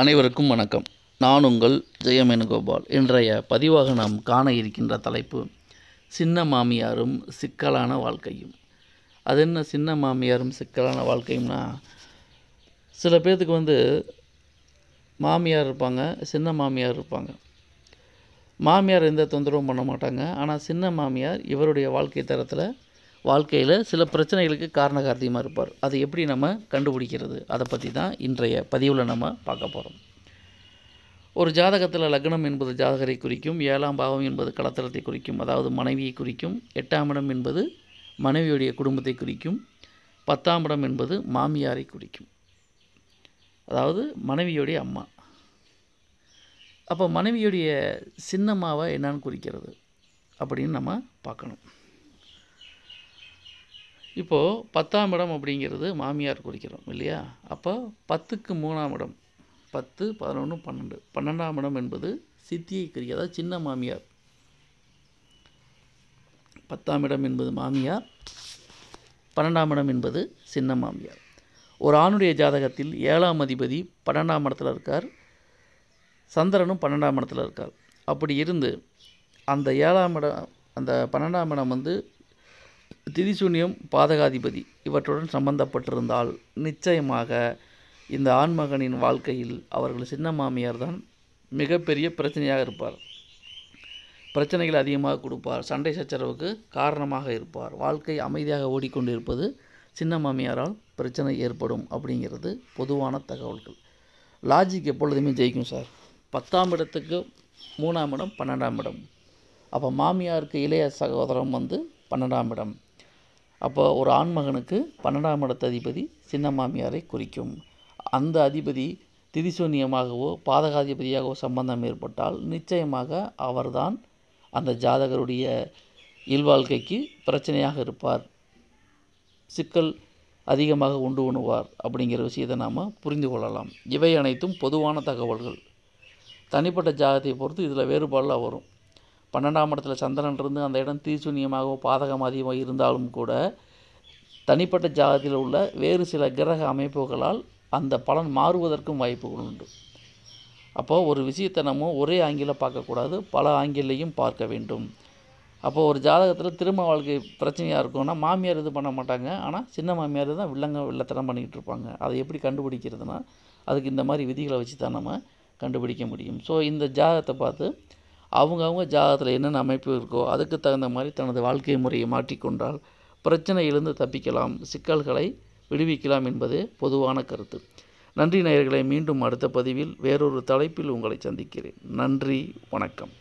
அனைவருக்கும் வணக்கம் நான் உங்கள் ஜெயமேனுகோபால் இன்றைய பதிவாக நாம் காண இருக்கின்ற தலைப்பு சின்ன மாமியாரும் சிக்கலான வாழ்க்கையும் அது என்ன சின்ன மாமியாரும் சிக்கலான வாழ்க்கையும்னா சில பேர்த்துக்கு வந்து மாமியார் இருப்பாங்க சின்ன மாமியார் இருப்பாங்க மாமியார் எந்த தொந்தரவும் பண்ண மாட்டாங்க ஆனால் சின்ன மாமியார் இவருடைய வாழ்க்கை தரத்தில் வாழ்க்கையில் சில பிரச்சனைகளுக்கு காரணகாரதியமாக இருப்பார் அதை எப்படி நம்ம கண்டுபிடிக்கிறது அதை பற்றி தான் இன்றைய பதிவில் நம்ம பார்க்க போகிறோம் ஒரு ஜாதகத்தில் லக்னம் என்பது ஜாதகரை குறிக்கும் ஏழாம் பாவம் என்பது கலத்தரத்தை குறிக்கும் அதாவது மனைவியை குறிக்கும் எட்டாம் இடம் என்பது மனைவியுடைய குடும்பத்தை குறிக்கும் பத்தாம் இடம் என்பது மாமியாரை குறிக்கும் அதாவது மனைவியுடைய அம்மா அப்போ மனைவியுடைய சின்னம்மாவை என்னான்னு குறிக்கிறது அப்படின்னு நம்ம பார்க்கணும் இப்போது பத்தாம் இடம் அப்படிங்கிறது மாமியார் குறிக்கிறோம் இல்லையா அப்போ பத்துக்கு மூணாம் இடம் பத்து பதினொன்று பன்னெண்டு பன்னெண்டாம் இடம் என்பது சித்தியை குறிக்க அதாவது சின்ன மாமியார் பத்தாம் இடம் என்பது மாமியார் பன்னெண்டாம் இடம் என்பது சின்ன மாமியார் ஒரு ஆணுடைய ஜாதகத்தில் ஏழாம் அதிபதி பன்னெண்டாம் இடத்துல இருக்கார் சந்திரனும் பன்னெண்டாம் இடத்துல இருக்கார் அப்படி இருந்து அந்த ஏழாம் இடம் அந்த பன்னெண்டாம் இடம் வந்து திரிசூன்யம் பாதகாதிபதி இவற்றுடன் சம்பந்தப்பட்டிருந்தால் நிச்சயமாக இந்த ஆண்மகனின் வாழ்க்கையில் அவர்கள் சின்ன மாமியார் தான் மிகப்பெரிய பிரச்சனையாக இருப்பார் பிரச்சனைகள் அதிகமாக கொடுப்பார் சண்டை சச்சரவுக்கு காரணமாக இருப்பார் வாழ்க்கை அமைதியாக ஓடிக்கொண்டிருப்பது சின்ன மாமியாரால் பிரச்சனை ஏற்படும் அப்படிங்கிறது பொதுவான தகவல்கள் லாஜிக் எப்பொழுதுமே ஜெயிக்கும் சார் பத்தாம் இடத்துக்கு மூணாம் இடம் பன்னெண்டாம் இடம் அப்போ மாமியாருக்கு இளைய சகோதரம் வந்து பன்னெண்டாம் இடம் அப்போ ஒரு ஆண்மகனுக்கு பன்னெண்டாம் இடத்து அதிபதி சின்ன மாமியாரை குறிக்கும் அந்த அதிபதி திதிசூன்யமாகவோ பாதகாதிபதியாகவோ சம்பந்தம் ஏற்பட்டால் நிச்சயமாக அவர்தான் அந்த ஜாதகருடைய இல்வாழ்க்கைக்கு பிரச்சனையாக இருப்பார் சிக்கல் அதிகமாக உண்டு உணுவார் அப்படிங்கிற விஷயத்தை நாம் புரிந்து கொள்ளலாம் இவை அனைத்தும் பொதுவான தகவல்கள் தனிப்பட்ட ஜாதகத்தை பொறுத்து இதில் வேறுபாடெலாம் வரும் பன்னெண்டாம் இடத்துல சந்திரன் இருந்து அந்த இடம் தீசுனியமாகவோ பாதகம் அதிகமாக இருந்தாலும் கூட தனிப்பட்ட ஜாதத்தில் உள்ள வேறு சில கிரக அமைப்புகளால் அந்த பலன் மாறுவதற்கும் வாய்ப்புகள் உண்டு அப்போது ஒரு விஷயத்தை நம்ம ஒரே ஆங்கில பார்க்கக்கூடாது பல ஆங்கிலையும் பார்க்க வேண்டும் அப்போது ஒரு ஜாதகத்தில் திரும்ப வாழ்க்கை பிரச்சனையாக இருக்கும்னா மாமியார் இது பண்ண மாட்டாங்க ஆனால் சின்ன மாமியார் தான் வில்லங்க வில்லத்தனம் பண்ணிக்கிட்டு இருப்பாங்க அதை எப்படி கண்டுபிடிக்கிறதுனா அதுக்கு இந்த மாதிரி விதிகளை வச்சு தான் நம்ம கண்டுபிடிக்க முடியும் ஸோ இந்த ஜாதகத்தை பார்த்து அவங்கவுங்க ஜாதகத்தில் என்னென்ன அமைப்பு இருக்கோ அதுக்கு தகுந்த மாதிரி தனது வாழ்க்கை முறையை மாற்றிக்கொண்டால் பிரச்சனையிலிருந்து தப்பிக்கலாம் சிக்கல்களை விடுவிக்கலாம் என்பது பொதுவான கருத்து நன்றி நேயர்களை மீண்டும் அடுத்த பதிவில் வேறொரு தலைப்பில் உங்களை சந்திக்கிறேன் நன்றி வணக்கம்